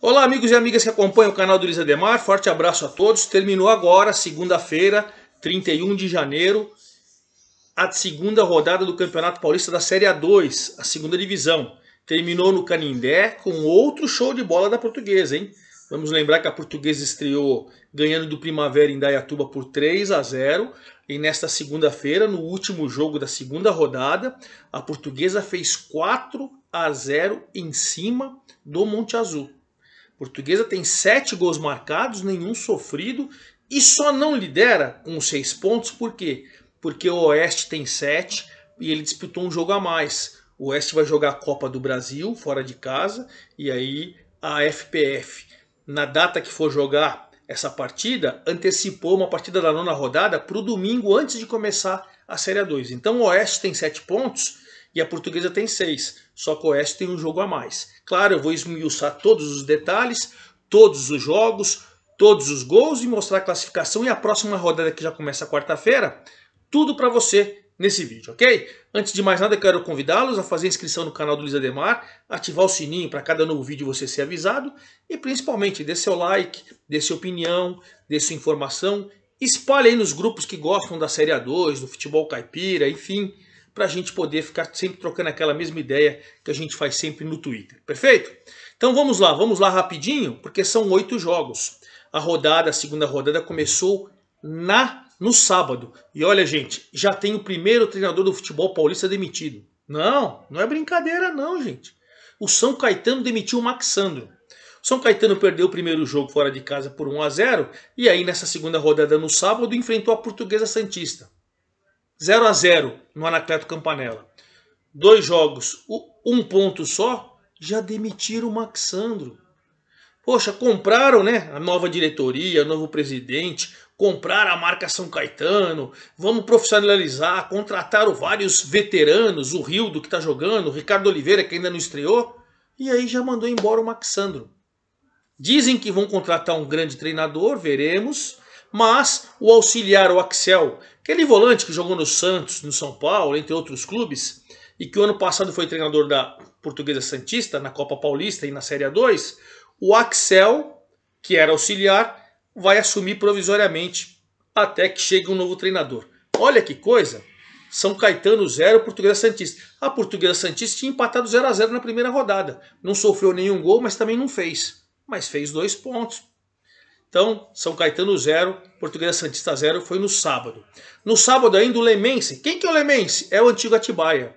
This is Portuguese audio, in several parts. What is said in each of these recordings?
Olá, amigos e amigas que acompanham o canal do Lisa Demar. forte abraço a todos. Terminou agora, segunda-feira, 31 de janeiro, a segunda rodada do Campeonato Paulista da Série A2, a segunda divisão. Terminou no Canindé com outro show de bola da portuguesa, hein? Vamos lembrar que a portuguesa estreou ganhando do Primavera em Dayatuba por 3 a 0. E nesta segunda-feira, no último jogo da segunda rodada, a portuguesa fez 4 a 0 em cima do Monte Azul. Portuguesa tem sete gols marcados, nenhum sofrido e só não lidera com seis pontos, por quê? Porque o Oeste tem sete e ele disputou um jogo a mais. O Oeste vai jogar a Copa do Brasil fora de casa e aí a FPF, na data que for jogar essa partida, antecipou uma partida da nona rodada para o domingo antes de começar a Série A2. Então o Oeste tem sete pontos e a portuguesa tem seis. Só que o Oeste tem um jogo a mais. Claro, eu vou esmiuçar todos os detalhes, todos os jogos, todos os gols e mostrar a classificação e a próxima rodada que já começa quarta-feira. Tudo para você nesse vídeo, ok? Antes de mais nada, quero convidá-los a fazer inscrição no canal do Luiz Ademar, ativar o sininho para cada novo vídeo você ser avisado e principalmente dê seu like, dê sua opinião, dê sua informação, espalhe aí nos grupos que gostam da Série A2, do futebol caipira, enfim, para a gente poder ficar sempre trocando aquela mesma ideia que a gente faz sempre no Twitter, perfeito? Então vamos lá, vamos lá rapidinho, porque são oito jogos. A rodada, a segunda rodada começou na no sábado. E olha, gente, já tem o primeiro treinador do futebol paulista demitido. Não, não é brincadeira não, gente. O São Caetano demitiu o Max Sandro. São Caetano perdeu o primeiro jogo fora de casa por 1 a 0 e aí nessa segunda rodada no sábado enfrentou a Portuguesa Santista. 0 a 0 no Anacleto Campanella. Dois jogos, um ponto só, já demitiram o Maxandro. Poxa, compraram né, a nova diretoria, o novo presidente, compraram a marca São Caetano, vamos profissionalizar, contrataram vários veteranos, o Rildo que está jogando, o Ricardo Oliveira que ainda não estreou, e aí já mandou embora o Maxandro. Dizem que vão contratar um grande treinador, veremos mas o auxiliar, o Axel, aquele volante que jogou no Santos, no São Paulo, entre outros clubes, e que o ano passado foi treinador da Portuguesa Santista, na Copa Paulista e na Série A2, o Axel, que era auxiliar, vai assumir provisoriamente até que chegue um novo treinador. Olha que coisa! São Caetano 0, Portuguesa Santista. A Portuguesa Santista tinha empatado 0 a 0 na primeira rodada. Não sofreu nenhum gol, mas também não fez. Mas fez dois pontos. Então, São Caetano 0, Portuguesa Santista 0, foi no sábado. No sábado ainda o Lemense. Quem que é o Lemense? É o antigo Atibaia.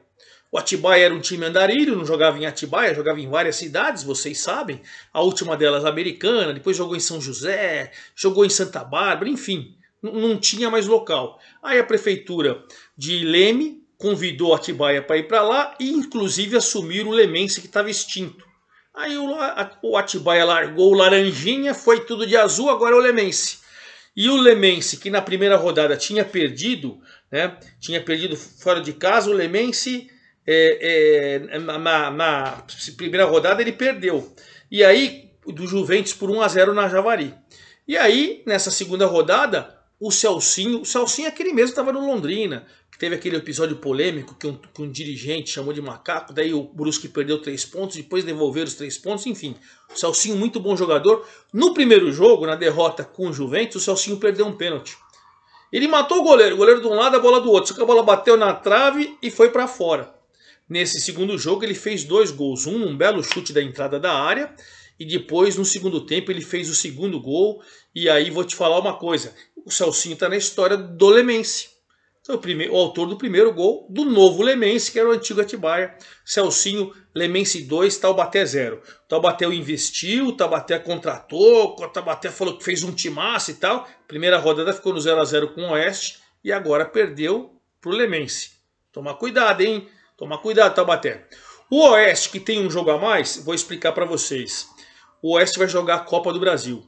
O Atibaia era um time andarilho, não jogava em Atibaia, jogava em várias cidades, vocês sabem. A última delas, Americana, depois jogou em São José, jogou em Santa Bárbara, enfim. Não tinha mais local. Aí a prefeitura de Leme convidou Atibaia para ir para lá e inclusive assumir o Lemense que estava extinto. Aí o, o Atibaia largou o Laranjinha, foi tudo de azul, agora é o Lemense. E o Lemense, que na primeira rodada tinha perdido, né, tinha perdido fora de casa, o Lemense, é, é, na, na, primeira rodada, ele perdeu. E aí, do Juventus por 1 a 0 na Javari. E aí, nessa segunda rodada, o Celcinho. O Celcinho é aquele mesmo que estava no Londrina, que teve aquele episódio polêmico que um, que um, dirigente chamou de macaco, daí o Brusque perdeu três pontos, depois devolveram os três pontos, enfim. O Celcinho, muito bom jogador. No primeiro jogo, na derrota com o Juventus, o Celcinho perdeu um pênalti. Ele matou o goleiro, o goleiro de um lado, a bola do outro, só que a bola bateu na trave e foi para fora. Nesse segundo jogo, ele fez dois gols, um um belo chute da entrada da área e depois no segundo tempo ele fez o segundo gol e aí vou te falar uma coisa, o Celcinho está na história do Lemense. Então, o, primeiro, o autor do primeiro gol do novo Lemense, que era o antigo Atibaia. Celcinho, Lemense 2, Taubaté 0. Taubaté investiu, Taubaté contratou, Taubaté falou que fez um timaço e tal. Primeira rodada ficou no 0 a 0 com o Oeste e agora perdeu pro Lemense. Tomar cuidado, hein? Tomar cuidado, Taubaté. O Oeste, que tem um jogo a mais, vou explicar para vocês. O Oeste vai jogar a Copa do Brasil.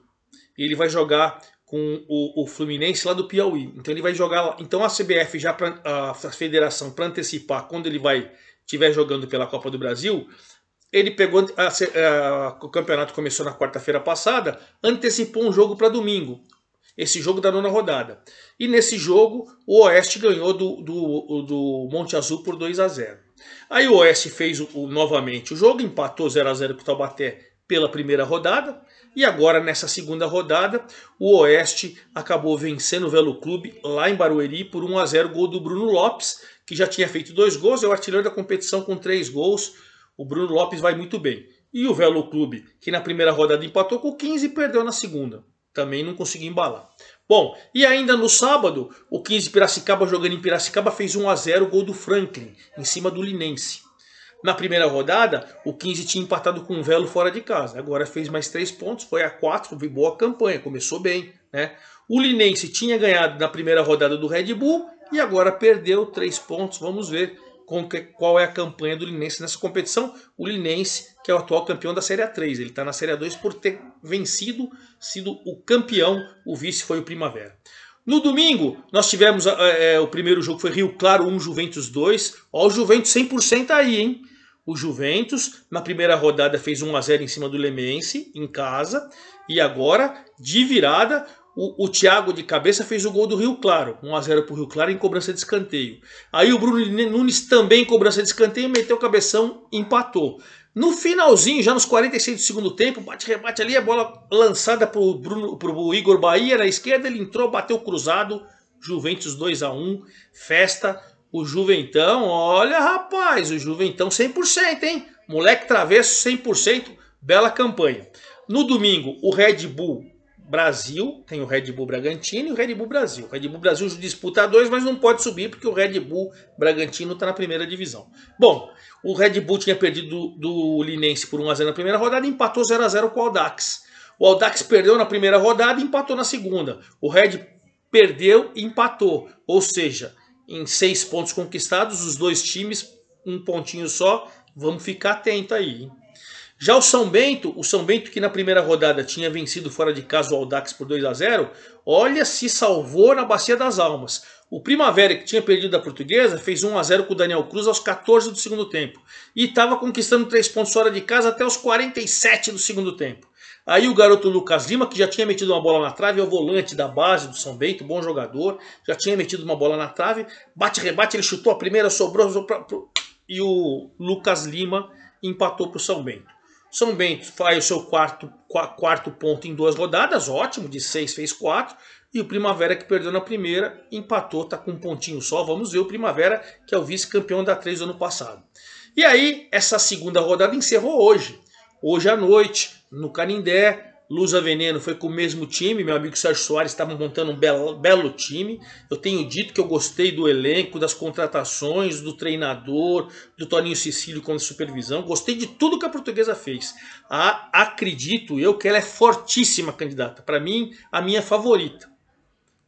Ele vai jogar com o, o, Fluminense lá do Piauí. Então ele vai jogar lá. Então a CBF já pra, a federação para antecipar quando ele vai estiver jogando pela Copa do Brasil, ele pegou a, a, o campeonato começou na quarta-feira passada, antecipou um jogo para domingo. Esse jogo da nona rodada. E nesse jogo, o Oeste ganhou do, do, do Monte Azul por 2 a 0. Aí o Oeste fez o, o, novamente o jogo, empatou 0 a 0 com o Taubaté pela primeira rodada. E agora, nessa segunda rodada, o Oeste acabou vencendo o Velo Clube lá em Barueri por 1 a 0 gol do Bruno Lopes, que já tinha feito dois gols, é o artilheiro da competição com três gols. O Bruno Lopes vai muito bem. E o Velo Clube, que na primeira rodada empatou com 15 e perdeu na segunda. Também não conseguiu embalar. Bom, e ainda no sábado, o 15 Piracicaba jogando em Piracicaba fez 1 a 0 gol do Franklin, em cima do Linense. Na primeira rodada, o 15 tinha empatado com o Velo fora de casa. Agora fez mais três pontos, foi a quatro, boa campanha, começou bem. Né? O Linense tinha ganhado na primeira rodada do Red Bull e agora perdeu três pontos. Vamos ver qual é a campanha do Linense nessa competição. O Linense, que é o atual campeão da Série 3, ele está na Série 2 por ter vencido, sido o campeão, o vice foi o Primavera. No domingo, nós tivemos é, o primeiro jogo foi Rio Claro 1, Juventus 2. Ó, o Juventus 100% aí, hein? O Juventus, na primeira rodada, fez 1 a 0 em cima do Lemense, em casa. E agora, de virada, o, o Thiago de cabeça fez o gol do Rio Claro. 1 a 0 para o Rio Claro em cobrança de escanteio. Aí o Bruno Nunes também em cobrança de escanteio, meteu o cabeção, empatou. No finalzinho, já nos 46 do segundo tempo, bate-rebate ali, a bola lançada para o Igor Bahia na esquerda, ele entrou, bateu cruzado, Juventus 2 a 1 festa, o Juventão, olha rapaz, o Juventão 100%, hein? Moleque travesso 100%, bela campanha. No domingo, o Red Bull Brasil, tem o Red Bull Bragantino e o Red Bull Brasil. O Red Bull Brasil disputa dois, mas não pode subir porque o Red Bull Bragantino está na primeira divisão. Bom, o Red Bull tinha perdido do, do Linense por 1x0 na primeira rodada e empatou 0x0 com o Aldax. O Aldax perdeu na primeira rodada e empatou na segunda. O Red perdeu e empatou. Ou seja, em seis pontos conquistados, os dois times, um pontinho só. Vamos ficar atento aí. Já o São Bento, o São Bento que na primeira rodada tinha vencido fora de casa o Aldax por 2 a 0, olha se salvou na Bacia das Almas. O Primavera, que tinha perdido a Portuguesa, fez 1 a 0 com o Daniel Cruz aos 14 do segundo tempo e estava conquistando três pontos fora de casa até os 47 do segundo tempo. Aí o garoto Lucas Lima, que já tinha metido uma bola na trave, é o volante da base do São Bento, bom jogador, já tinha metido uma bola na trave, bate-rebate, ele chutou a primeira, sobrou, sobrou e o Lucas Lima empatou para o São Bento. São Bento faz o seu quarto, quarto ponto em duas rodadas, ótimo, de seis fez quatro, e o Primavera, que perdeu na primeira, empatou, está com um pontinho só. Vamos ver o Primavera, que é o vice-campeão da 3 do ano passado. E aí, essa segunda rodada encerrou hoje. Hoje à noite, no Canindé, Lusa Veneno foi com o mesmo time, meu amigo Sérgio Soares estava montando um belo, belo, time. Eu tenho dito que eu gostei do elenco, das contratações, do treinador, do Toninho Cecílio com supervisão. Gostei de tudo que a portuguesa fez. acredito eu que ela é fortíssima candidata. Para mim, a minha favorita.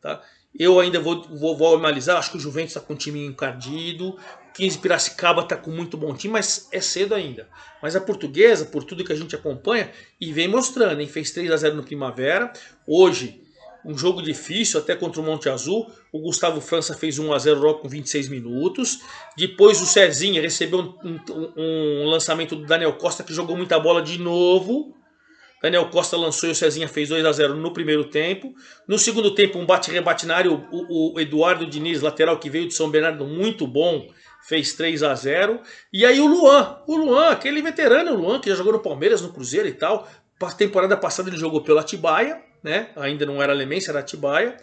Tá? Eu ainda vou, vou, vou analisar, acho que o Juventus está com um time encardido, 15 Piracicaba está com muito bom time, mas é cedo ainda. Mas a portuguesa, por tudo que a gente acompanha, e vem mostrando, hein? Fez 3 a 0 no Primavera. Hoje, um jogo difícil, até contra o Monte Azul. O Gustavo França fez 1 a 0 logo com 26 minutos. Depois o Cezinha recebeu um, um, um lançamento do Daniel Costa, que jogou muita bola de novo. Daniel Costa lançou e o Cezinha fez 2 a 0 no primeiro tempo. No segundo tempo, um bate-rebate na área. O, o, o Eduardo Diniz, lateral que veio de São Bernardo, muito bom fez 3 a 0 E aí o Luan, o Luan, aquele veterano o Luan, que já jogou no Palmeiras, no Cruzeiro e tal. A temporada passada ele jogou pelo Atibaia, né? Ainda não era Lemense, era Atibaia.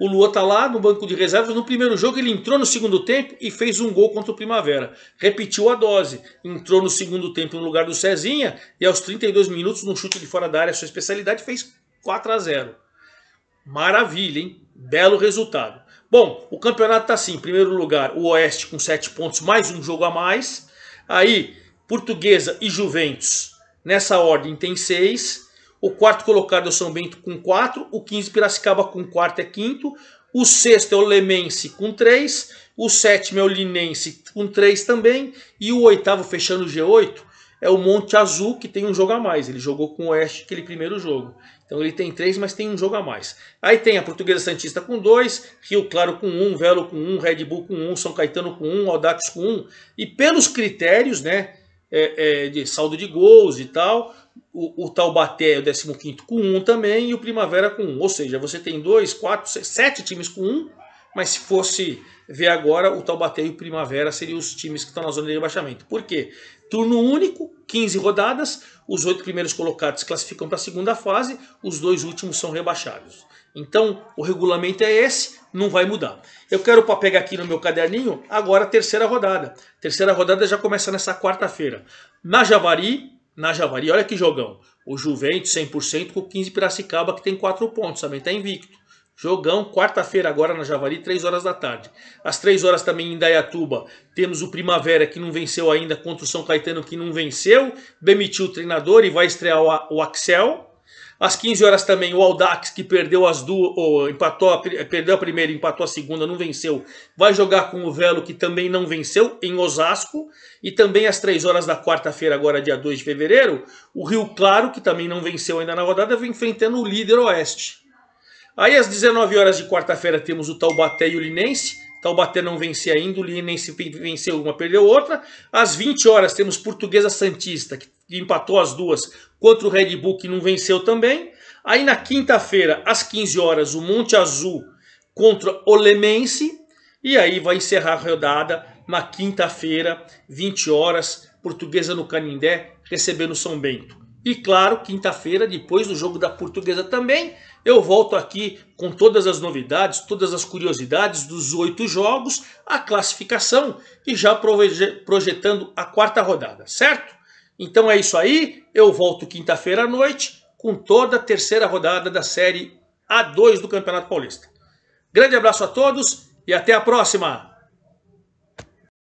O Luan tá lá no banco de reservas. No primeiro jogo ele entrou no segundo tempo e fez um gol contra o Primavera. Repetiu a dose. Entrou no segundo tempo no lugar do Cezinha e aos 32 minutos, num chute de fora da área, sua especialidade, fez 4 a 0 Maravilha, hein? Belo resultado. Bom, o campeonato está assim: em primeiro lugar, o Oeste com 7 pontos, mais um jogo a mais. Aí, Portuguesa e Juventus, nessa ordem, tem 6. O quarto colocado é o São Bento com 4. O 15 Piracicaba com quarto é quinto. O sexto é o Lemense com 3. O sétimo é o Linense com 3 também. E o oitavo, fechando o G8, é o Monte Azul, que tem um jogo a mais. Ele jogou com o Oeste aquele primeiro jogo. Então ele tem três, mas tem um jogo a mais. Aí tem a Portuguesa Santista com dois, Rio Claro com um, Velo com um, Red Bull com um, São Caetano com um, Audax com um. E pelos critérios né, é, é, de saldo de gols e tal, o, o Taubaté é o 15 com um também e o Primavera com um. Ou seja, você tem dois, quatro, sete times com um mas se fosse ver agora, o Taubaté e o Primavera seriam os times que estão na zona de rebaixamento. Por quê? Turno único, 15 rodadas, os oito primeiros colocados classificam para a segunda fase, os dois últimos são rebaixados. Então, o regulamento é esse, não vai mudar. Eu quero para pegar aqui no meu caderninho agora a terceira rodada. terceira rodada já começa nessa quarta-feira. Na Javari, na Javari, olha que jogão. O Juventus 100% com 15 Piracicaba que tem 4 pontos, também está invicto. Jogão, quarta-feira agora na Javari, 3 horas da tarde. Às 3 horas também em Dayatuba, temos o Primavera que não venceu ainda contra o São Caetano que não venceu, demitiu o treinador e vai estrear o Axel. Às 15 horas também o Aldax que perdeu as duas, ou empatou, perdeu a primeira, empatou a segunda, não venceu, vai jogar com o Velo que também não venceu em Osasco. E também às 3 horas da quarta-feira, agora dia 2 de fevereiro, o Rio Claro que também não venceu ainda na rodada, vem enfrentando o líder Oeste. Aí às 19 horas de quarta-feira temos o Taubaté e o Linense. Taubaté não venceu ainda, o Linense venceu uma, perdeu outra. Às 20 horas temos Portuguesa Santista, que empatou as duas contra o Red Bull, que não venceu também. Aí na quinta-feira, às 15 horas, o Monte Azul contra o Lemense. E aí vai encerrar a rodada na quinta-feira, 20 horas, Portuguesa no Canindé, recebendo São Bento. E claro, quinta-feira, depois do jogo da Portuguesa também, eu volto aqui com todas as novidades, todas as curiosidades dos oito jogos, a classificação e já projetando a quarta rodada, certo? Então é isso aí, eu volto quinta-feira à noite com toda a terceira rodada da Série A2 do Campeonato Paulista. Grande abraço a todos e até a próxima!